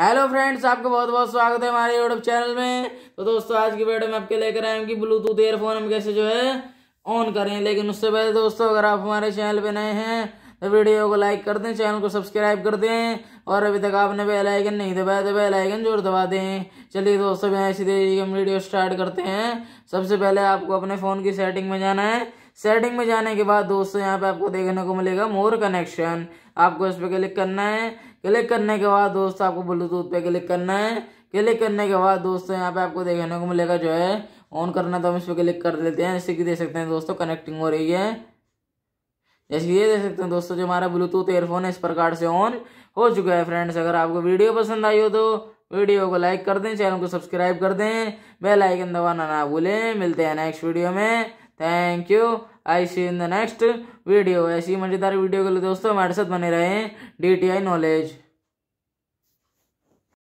hello friends आपका बहुत बहुत स्वागत है हमारे यूट्यूब चैनल में तो दोस्तों आज की वीडियो में आपके लेकर आए कि ब्लूटूथ एयरफोन हम कैसे जो है ऑन करें लेकिन उससे पहले दोस्तों अगर आप हमारे चैनल पे नए हैं तो वीडियो को लाइक कर दें चैनल को सब्सक्राइब कर दें और अभी तक आपने बेल आइकन नहीं दबाया तो बेल आइकन दबा दें चलिए दोस्तों ऐसी देरी हम वीडियो स्टार्ट करते हैं सबसे पहले आपको अपने फ़ोन की सेटिंग में जाना है सेटिंग में जाने के बाद दोस्तों यहाँ पे आपको देखने को मिलेगा मोर कनेक्शन आपको इस पर क्लिक करना है क्लिक करने के बाद दोस्तों आपको ब्लूटूथ पे क्लिक करना है क्लिक करने के बाद दोस्तों यहाँ पे आपको देखने को मिलेगा जो है ऑन करना तो हम इस पर क्लिक कर लेते हैं जैसे कि देख सकते हैं दोस्तों कनेक्टिंग हो रही है जैसे ये देख सकते हैं दोस्तों जो हमारा ब्लूटूथ एयरफोन है इस प्रकार से ऑन हो चुका है फ्रेंड्स अगर आपको वीडियो पसंद आई हो तो वीडियो को लाइक कर दें चैनल को सब्सक्राइब कर दें बेल आइकन दबाना ना भूलें मिलते हैं नेक्स्ट वीडियो में thank you I see in the next video ऐसी मज़ेदार वीडियो के लिए दोस्तों हमारे साथ बने रहें डी टी आई नॉलेज